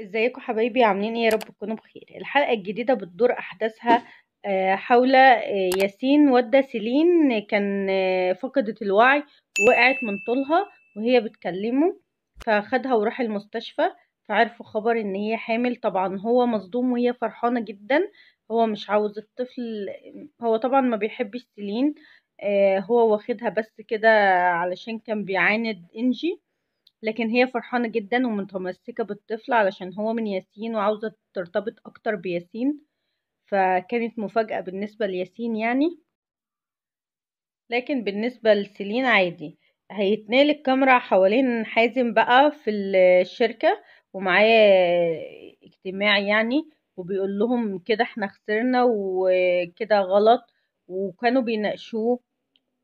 ازيكم حبايبي عاملين ايه يا رب تكونوا بخير الحلقه الجديده بتدور احداثها آه، حول آه، ياسين ودا سيلين كان آه، فقدت الوعي وقعت من طولها وهي بتكلمه فاخدها وراح المستشفى فعرفوا خبر ان هي حامل طبعا هو مصدوم وهي فرحانه جدا هو مش عاوز الطفل هو طبعا ما بيحبش سيلين هو واخدها بس كده علشان كان بيعاند انجي لكن هي فرحانة جدا ومتمسكة بالطفل علشان هو من ياسين وعاوزة ترتبط أكتر بياسين فكانت مفاجأة بالنسبة لياسين يعني لكن بالنسبة لسيلين عادي هيتنقل الكاميرا حوالين حازم بقى في الشركة ومعايا اجتماع يعني وبيقول لهم كده احنا خسرنا وكده غلط وكانوا بيناقشوه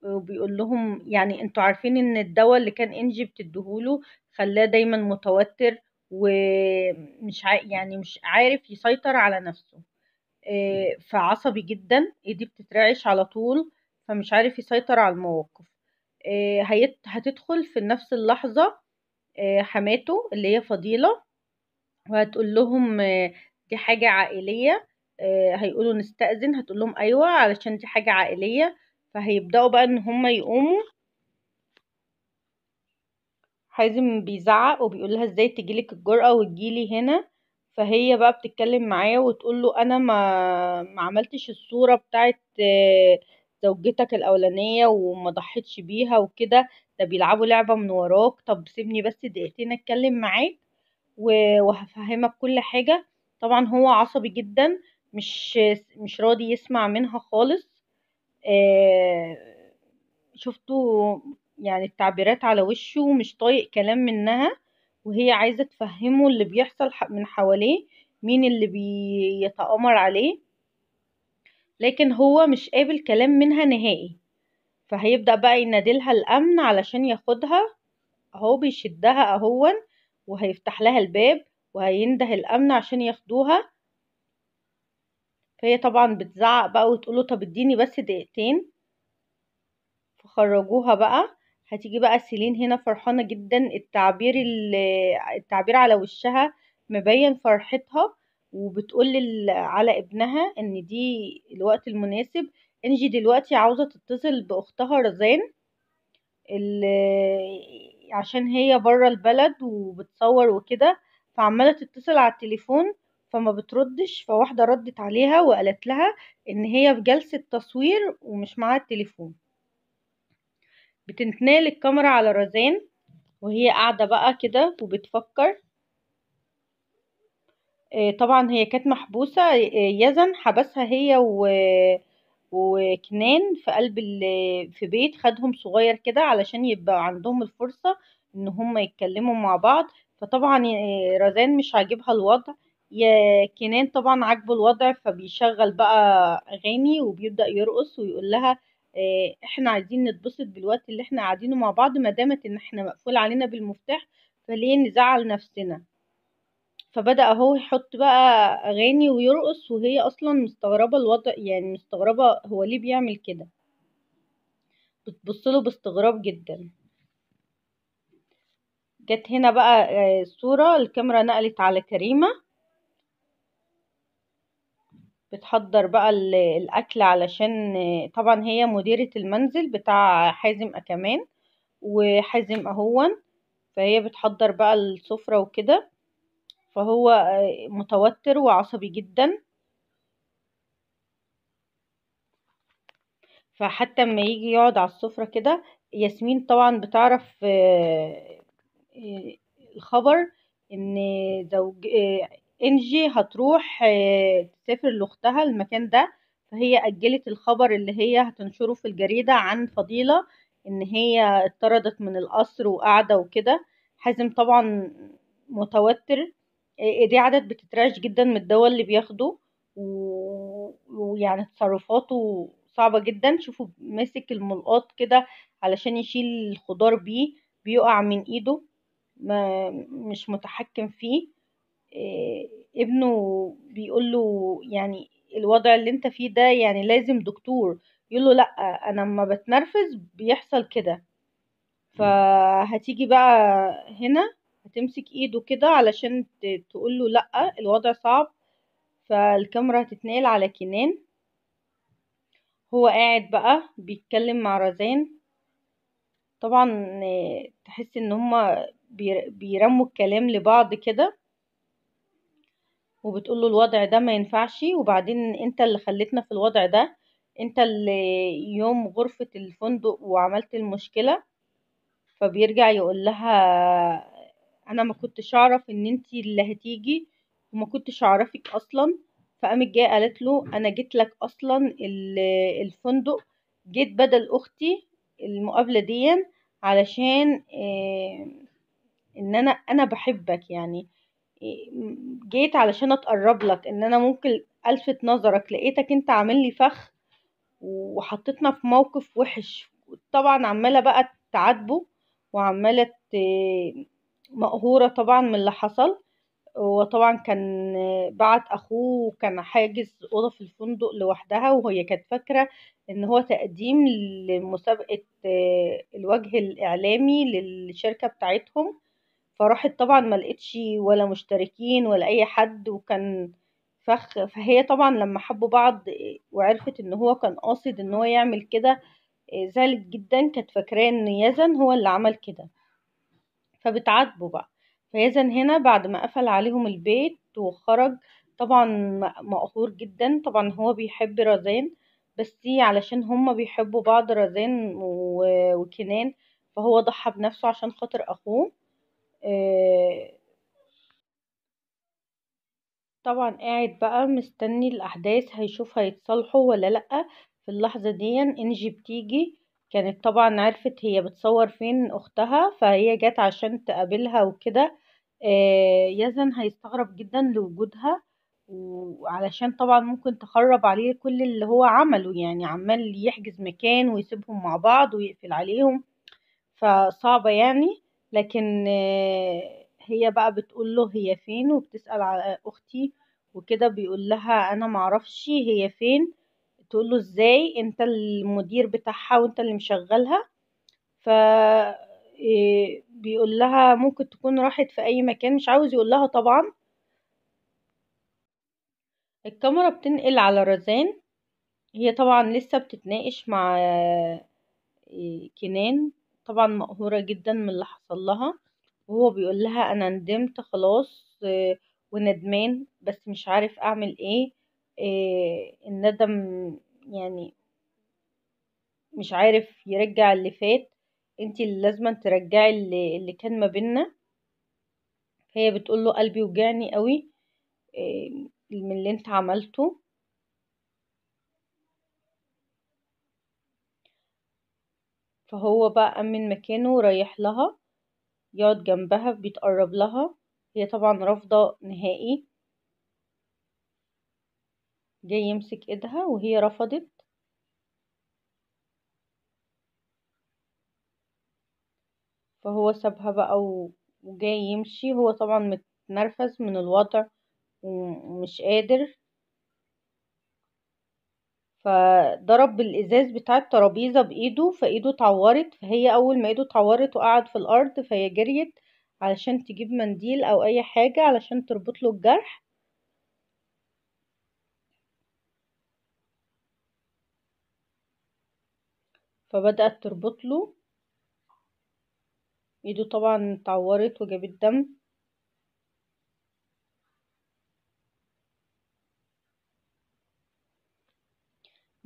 وبيقول لهم يعني انتوا عارفين ان الدواء اللي كان انجي بتديهوله خلاه دايما متوتر ومش ع... يعني مش عارف يسيطر على نفسه آه، فعصبي جدا ايدي بتترعش على طول فمش عارف يسيطر على المواقف آه، هيت... هتدخل في نفس اللحظة آه، حماته اللي هي فضيلة وهتقول لهم دي حاجة عائلية هيقولوا نستأذن هتقول لهم أيوة علشان دي حاجة عائلية فهيبدأوا بقى ان هما يقوموا حازم بيزعق وبيقولها ازاي تجيلك الجرأة وتجيلي هنا فهي بقى بتتكلم معاه وتقول له انا ما ما عملتش الصورة بتاعت آه، زوجتك الاولانية وما ضحيتش بيها وكده ده بيلعبوا لعبة من وراك طب سيبني بس دقيقتين اتكلم معاك وهفهمك كل حاجة طبعا هو عصبي جدا مش مش راضي يسمع منها خالص آه، شفتوا يعني التعبيرات على وشه ومش طايق كلام منها وهي عايزة تفهمه اللي بيحصل من حواليه مين اللي بيتآمر عليه لكن هو مش قابل كلام منها نهائي فهيبدأ بقى ينادلها الأمن علشان ياخدها اهو بيشدها اهون وهيفتح لها الباب وهينده الأمن عشان ياخدوها فهي طبعا بتزعق بقى وتقول له طب اديني بس دقيقتين فخرجوها بقى هتيجي بقى سيلين هنا فرحانة جدا التعبير التعبير على وشها مبين فرحتها وبتقول على ابنها ان دي الوقت المناسب انجي دلوقتي عاوزة تتصل باختها رزان عشان هي بره البلد وبتصور وكده فعمالة تتصل على التليفون فما بتردش فواحدة ردت عليها وقالت لها ان هي في جلسة تصوير ومش معاها التليفون بتتنال الكاميرا على رزان وهي قاعدة بقى كده وبتفكر آه، طبعا هي كانت محبوسة آه، يزن حبسها هي و... وكنان في قلب ال... في بيت خدهم صغير كده علشان يبقى عندهم الفرصة ان هم يتكلموا مع بعض فطبعا آه، رزان مش عاجبها الوضع يا كنان طبعا عاجبه الوضع فبيشغل بقى اغاني وبيبدا يرقص ويقول لها آه، احنا عايزين نتبسط بالوقت اللي احنا قاعدينه مع بعض ما دامت ان احنا مقفول علينا بالمفتاح فليه نزعل نفسنا فبدا هو يحط بقى اغاني ويرقص وهي اصلا مستغربه الوضع يعني مستغربه هو ليه بيعمل كده بتبص له باستغراب جدا جت هنا بقى الصوره آه، الكاميرا نقلت على كريمة بتحضر بقى الأكل علشان طبعا هي مديرة المنزل بتاع حازم كمان وحازم أهون فهي بتحضر بقى السفرة وكده فهو متوتر وعصبي جدا فحتى اما يجي يقعد على السفرة كده ياسمين طبعا بتعرف آه، الخبر ان زوج انجي هتروح آه، تسافر لاختها المكان ده فهي اجلت الخبر اللي هي هتنشره في الجريده عن فضيله ان هي اتطردت من القصر وقاعده وكده حازم طبعا متوتر آه، دي عدد بتترعش جدا من الدواء اللي بياخده ويعني تصرفاته صعبه جدا شوفوا ماسك الملقاط كده علشان يشيل الخضار بيه بيقع من ايده ما مش متحكم فيه آه، ابنه بيقول له يعني الوضع اللي انت فيه ده يعني لازم دكتور يقول له لا انا ما بتنرفز بيحصل كده فهتيجي بقى هنا هتمسك ايده كده علشان تقول له لا الوضع صعب فالكاميرا هتتنقل على كنان هو قاعد بقى بيتكلم مع رزان طبعا آه، تحس ان هما بيرموا الكلام لبعض كده وبتقول له الوضع ده ما ينفعش وبعدين انت اللي خليتنا في الوضع ده انت اللي يوم غرفة الفندق وعملت المشكلة فبيرجع يقول لها انا ما كنتش اعرف ان انت اللي هتيجي وما كنتش اعرفك اصلا فقامت جايه قالت له انا جيت لك اصلا الفندق جيت بدل اختي المقابله دي علشان آه، ان انا انا بحبك يعني جيت علشان اتقرب لك ان انا ممكن الفت نظرك لقيتك انت عامل لي فخ وحطيتنا في موقف وحش طبعا عماله بقى تعاتبه وعماله مقهوره طبعا من اللي حصل وطبعا كان بعت اخوه وكان حاجز اوضه في الفندق لوحدها وهي كانت فاكره ان هو تقديم لمسابقه الوجه الاعلامي للشركه بتاعتهم فراحت طبعا ما لقيتش ولا مشتركين ولا اي حد وكان فخ فهي طبعا لما حبوا بعض وعرفت ان هو كان قاصد ان هو يعمل كده زالت جدا كانت فاكراه ان يزن هو اللي عمل كده فبتعاتبه بقى فيزن هنا بعد ما قفل عليهم البيت وخرج طبعا مقهور جدا طبعا هو بيحب رزان بس علشان هما بيحبوا بعض رزان وكنان فهو ضحى بنفسه عشان خاطر اخوه آه، طبعا قاعد بقى مستني الأحداث هيشوف هيتصالحوا ولا لأ في اللحظة دي انجي بتيجي كانت طبعا عرفت هي بتصور فين أختها فهي جت عشان تقابلها وكده آه، يزن هيستغرب جدا لوجودها وعلشان طبعا ممكن تخرب عليه كل اللي هو عمله يعني عمال يحجز مكان ويسيبهم مع بعض ويقفل عليهم فصعبة يعني لكن آه، هي بقى بتقول له هي فين وبتسأل على أختي وكده بيقول لها أنا معرفش هي فين تقول له ازاي انت المدير بتاعها وانت اللي مشغلها ف آه، بيقول لها ممكن تكون راحت في اي مكان مش عاوز يقول لها طبعا الكاميرا بتنقل على رزان هي طبعا لسه بتتناقش مع آه، كنان طبعا مقهورة جدا من اللي حصل لها وهو بيقول لها انا ندمت خلاص آه، وندمان بس مش عارف اعمل ايه آه، الندم يعني مش عارف يرجع اللي فات انتي اللي لازم ترجعي اللي, اللي كان ما بينا هي بتقول له قلبي وجعني قوي آه، من اللي انت عملته فهو بقى أمن مكانه ورايح لها يقعد جنبها بيتقرب لها هي طبعا رافضة نهائي جاي يمسك ايدها وهي رفضت فهو سابها بقى وجاي يمشي هو طبعا متنرفز من الوضع ومش قادر فضرب الازاز بتاع الترابيزه بايده فايده اتعورت فهي اول ما ايده اتعورت وقعد في الارض فهي جريت علشان تجيب منديل او اي حاجه علشان تربط له الجرح فبدات تربط له ايده طبعا اتعورت وجابت دم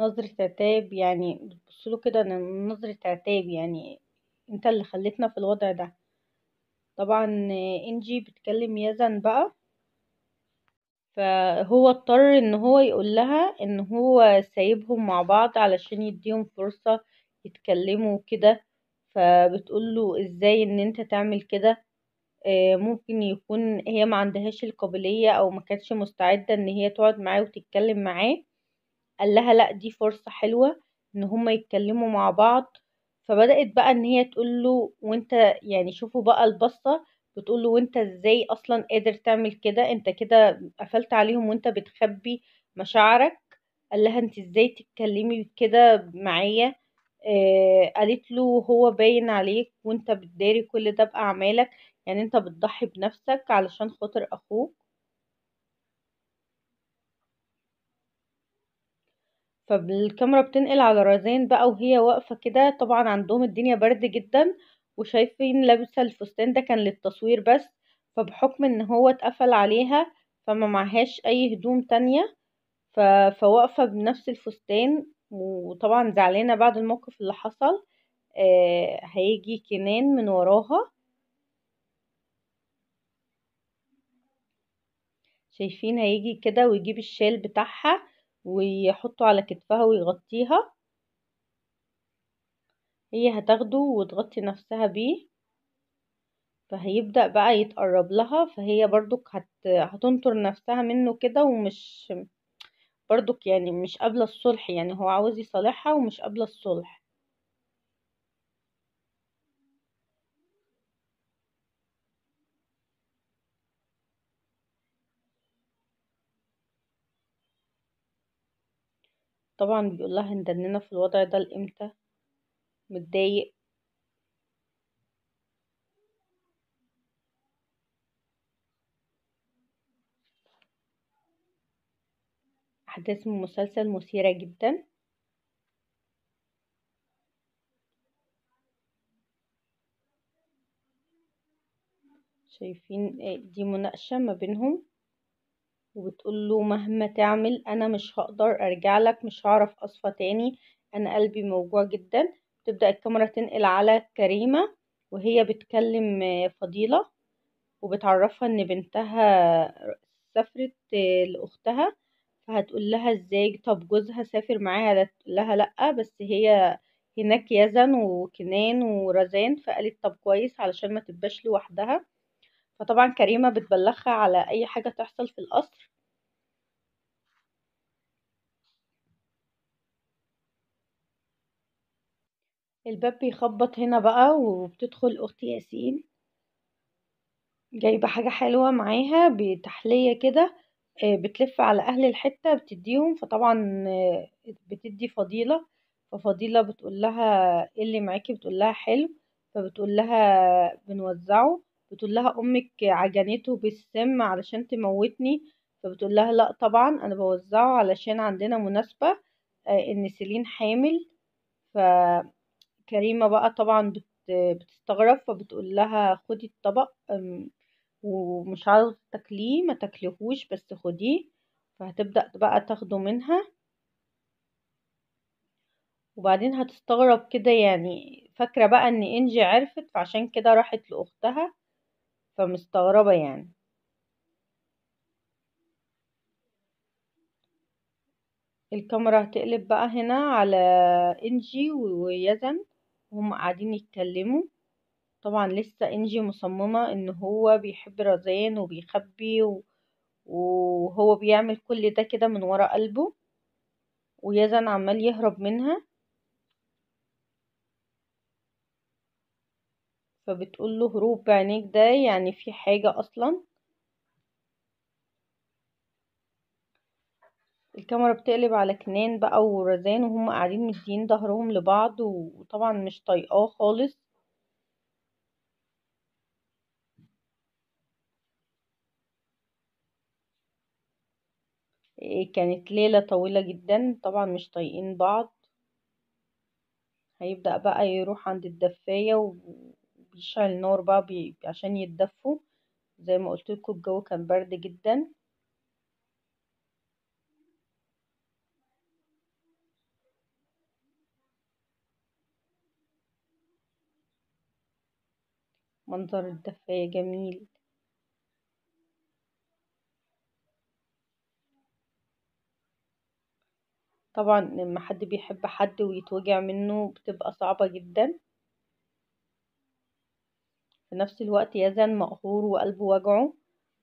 نظرة عتاب يعني بتبصله كده ان نظرة عتاب يعني انت اللي خليتنا في الوضع ده طبعا انجي بتكلم يزن بقى فهو اضطر ان هو يقول لها ان هو سايبهم مع بعض علشان يديهم فرصة يتكلموا كده فبتقول له ازاي ان انت تعمل كده آه، ممكن يكون هي ما عندهاش القابلية او ما كانتش مستعدة ان هي تقعد معاه وتتكلم معاه قال لها لا دي فرصة حلوة ان هما يتكلموا مع بعض فبدأت بقى ان هي تقوله وانت يعني شوفوا بقى البصة بتقوله وانت ازاي اصلا قادر تعمل كده انت كده قفلت عليهم وانت بتخبي مشاعرك قال لها انت ازاي تتكلمي كده معايا آه قالت له هو باين عليك وانت بتداري كل ده بأعمالك يعني انت بتضحي بنفسك علشان خاطر اخوك فالكاميرا بتنقل على رزان بقى وهي واقفة كده طبعا عندهم الدنيا برد جدًا، وشايفين لابسة الفستان ده كان للتصوير بس، فبحكم إن هو اتقفل عليها فما معهاش أي هدوم تانية، فواقفة بنفس الفستان وطبعا زعلانة بعد الموقف اللي حصل، آآ آه، هيجي كنان من وراها. شايفين هيجي كده ويجيب الشال بتاعها. ويحطه على كتفها ويغطيها هي هتاخده وتغطي نفسها بيه فهيبدأ بقى يتقرب لها فهي برضك هت... هتنطر نفسها منه كده ومش برضك يعني مش قابلة الصلح يعني هو عاوز يصالحها ومش قابلة الصلح طبعا بيقولها هندننا في الوضع ده لامتى متضايق احداث المسلسل مثيره جدا شايفين آه، دي مناقشه ما بينهم وبتقول له مهما تعمل أنا مش هقدر أرجع لك مش هعرف أصفى تاني أنا قلبي موجوع جدا تبدأ الكاميرا تنقل على كريمة وهي بتكلم فضيلة وبتعرفها إن بنتها سافرت لأختها فهتقول لها ازاي طب جوزها سافر معاها هتقول لها لأ بس هي هناك يزن وكنان ورزان فقالت طب كويس علشان ما تبقاش لوحدها فطبعا كريمة بتبلغها على أي حاجة تحصل في القصر الباب بيخبط هنا بقى وبتدخل أخت ياسين جايبة حاجة حلوة معاها بتحلية كده آه، بتلف على أهل الحتة بتديهم فطبعا آه، بتدي فضيلة ففضيلة بتقول لها ايه اللي معاكي بتقول لها حلو فبتقول لها بنوزعه بتقول لها امك عجنته بالسم علشان تموتني فبتقول لها لا طبعا انا بوزعه علشان عندنا مناسبة آه، ان سيلين حامل فكريمة بقى طبعا بتستغرب فبتقول لها خدي الطبق ومش عارف تاكليه ما تاكلهوش بس خديه فهتبدأ بقى تاخده منها وبعدين هتستغرب كده يعني فاكرة بقى ان انجي عرفت فعشان كده راحت لأختها فمستغربة يعني الكاميرا هتقلب بقى هنا على انجي ويزن وهم قاعدين يتكلموا طبعا لسه انجي مصممة ان هو بيحب رزان وبيخبي وهو بيعمل كل ده كده من ورا قلبه ويزن عمال يهرب منها فبتقول له هروب بعينيك ده يعني في حاجة أصلا الكاميرا بتقلب على كنان بقى ورزان وهم قاعدين مدين ظهرهم لبعض وطبعا مش طايقاه خالص إيه، كانت ليلة طويلة جدا طبعا مش طايقين بعض هيبدأ بقى يروح عند الدفاية و... بنشعل النار بقى بي... عشان يتدفوا زي ما قلت لكم الجو كان برد جدا منظر الدفاية جميل طبعا لما حد بيحب حد ويتوجع منه بتبقى صعبة جدا في نفس الوقت يزن مقهور وقلبه وجعه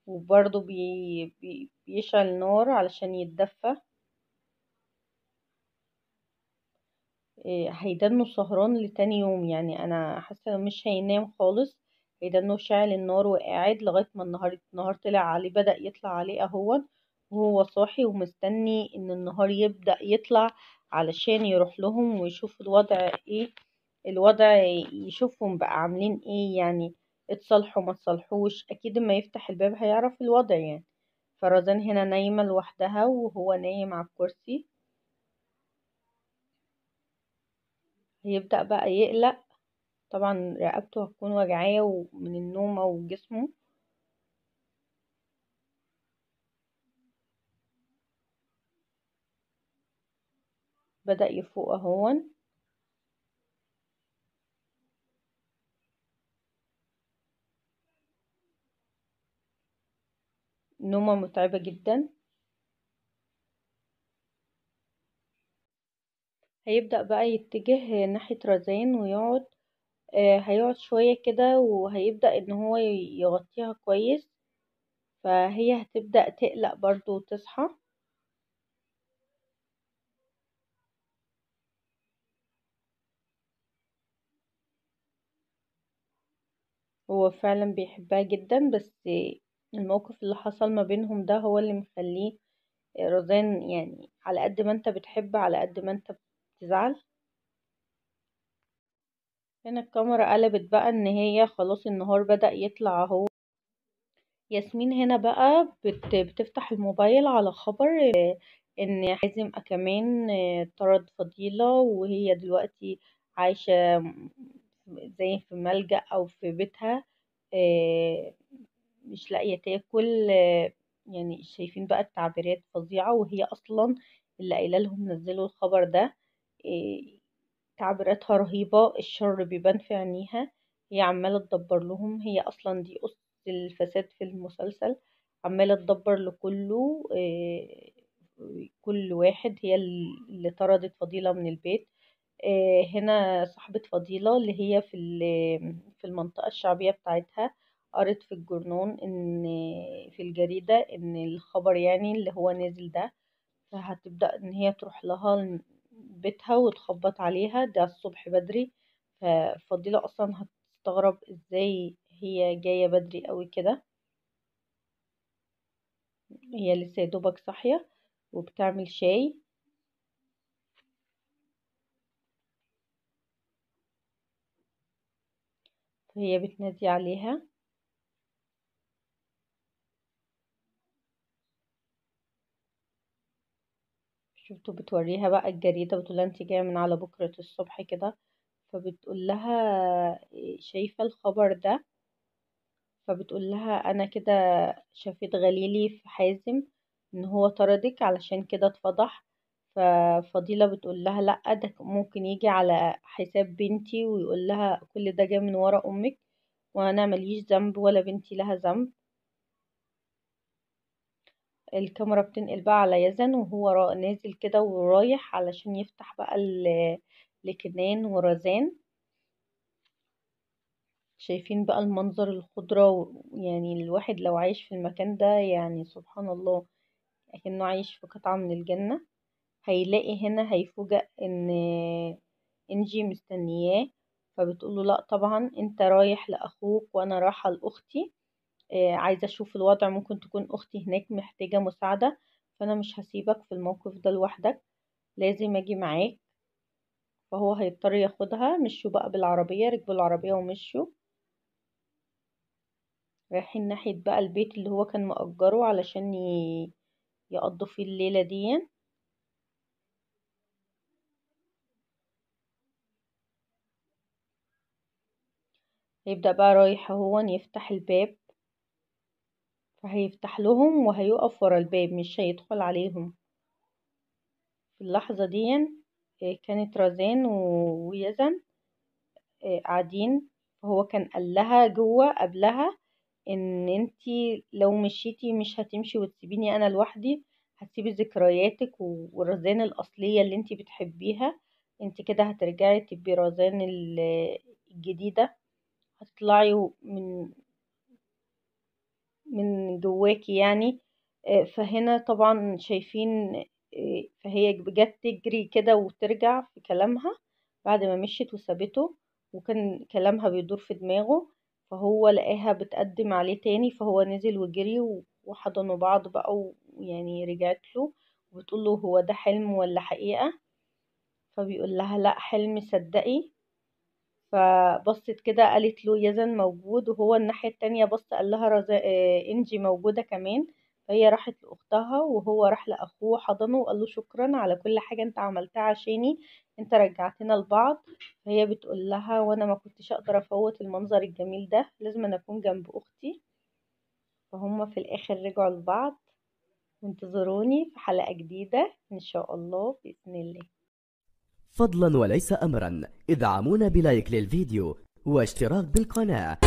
وبرضه بي... بي... بيشعل نار علشان يتدفى آه، هيدنه سهران لتاني يوم يعني انا حاسه انه مش هينام خالص هيدنه شاعل النار وقاعد لغايه ما النهار النهار طلع عليه بدا يطلع عليه اهون وهو صاحي ومستني ان النهار يبدا يطلع علشان يروح لهم ويشوف الوضع ايه الوضع يشوفهم بقى عاملين ايه يعني اتصالحوا ما اتصالحوش اكيد اما يفتح الباب هيعرف الوضع يعني فرزان هنا نايمة لوحدها وهو نايم على الكرسي هيبدأ بقى يقلق طبعا رقبته هتكون وجعية ومن النوم او جسمه بدأ يفوق اهون نومة متعبة جدا هيبدأ بقى يتجه ناحية رزان ويقعد آه، هيقعد شوية كده وهيبدأ ان هو يغطيها كويس فهي هتبدأ تقلق برضو وتصحى هو فعلا بيحبها جدا بس الموقف اللي حصل ما بينهم ده هو اللي مخليه آه، رزان يعني على قد ما انت بتحب على قد ما انت بتزعل هنا الكاميرا قلبت بقى ان هي خلاص النهار بدأ يطلع اهو ياسمين هنا بقى بت بتفتح الموبايل على خبر آه، ان حازم كمان آه، طرد فضيلة وهي دلوقتي عايشة زي في ملجأ او في بيتها مش لاقيه تاكل يعني شايفين بقى التعبيرات فظيعه وهي اصلا اللي قايله لهم نزلوا الخبر ده آه، تعبيراتها رهيبه الشر بيبان في عينيها هي عماله تدبر لهم هي اصلا دي اس الفساد في المسلسل عماله تدبر لكله آه، كل واحد هي اللي طردت فضيله من البيت آه، هنا صاحبة فضيلة اللي هي في في المنطقة الشعبية بتاعتها قريت في الجرنون ان في الجريدة ان الخبر يعني اللي هو نازل ده فهتبدأ ان هي تروح لها بيتها وتخبط عليها ده الصبح بدري ففضيلة اصلا هتستغرب ازاي هي جاية بدري قوي كده هي لسه دوبك صاحية وبتعمل شاي هي بتنادي عليها شفتوا بتوريها بقى الجريدة لها انت جاية من على بكرة الصبح كده فبتقول لها شايفة الخبر ده فبتقول لها انا كده شفيت غليلي في حازم ان هو طردك علشان كده اتفضح ففضيلة بتقول لها لأ ده ممكن يجي على حساب بنتي ويقول لها كل ده جاي من ورا أمك وأنا مليش ذنب ولا بنتي لها ذنب الكاميرا بتنقل بقى على يزن وهو نازل كده ورايح علشان يفتح بقى لكنان ورزان شايفين بقى المنظر الخضرة يعني الواحد لو عايش في المكان ده يعني سبحان الله كأنه عايش في قطعة من الجنة هيلاقي هنا هيفوجئ ان انجي مستنياه له لا طبعا انت رايح لاخوك وانا رايحة لاختي آه، عايزة أشوف الوضع ممكن تكون أختي هناك محتاجة مساعدة فأنا مش هسيبك في الموقف ده لوحدك لازم أجي معاك فهو هيضطر ياخدها مشوا بقى بالعربية ركبوا العربية ومشوا رايحين ناحية بقى البيت اللي هو كان مأجره علشان يقضوا فيه الليلة دي يبدأ بقى رايح هو يفتح الباب فهيفتح لهم وهيقف ورا الباب مش هيدخل عليهم في اللحظة دي آه، كانت رزان ويزن آه، قاعدين فهو كان قال لها جوه قبلها ان انتي لو مشيتي مش هتمشي وتسيبيني انا لوحدي هتسيبي ذكرياتك ورزان الاصليه اللي انتي بتحبيها انتي كده هترجعي تبقي رزان الجديده هتطلعي من من جواكي يعني فهنا طبعا شايفين فهي بجد تجري كده وترجع في كلامها بعد ما مشيت وسابته وكان كلامها بيدور في دماغه فهو لقاها بتقدم عليه تاني فهو نزل وجري وحضنوا بعض بقى ويعني رجعت له وبتقول له هو ده حلم ولا حقيقة فبيقول لها لا حلم صدقي فبصت كده قالت له يزن موجود وهو الناحية التانية بص قال لها رز... آه، انجي موجودة كمان فهي راحت لأختها وهو راح لأخوه حضنه وقال له شكرا على كل حاجة انت عملتها عشاني انت رجعتنا لبعض فهي بتقول لها وانا ما كنتش اقدر افوت المنظر الجميل ده لازم انا اكون جنب اختي فهم في الاخر رجعوا لبعض وانتظروني في حلقة جديدة ان شاء الله بإذن الله فضلا وليس أمرا ادعمونا بلايك للفيديو واشتراك بالقناة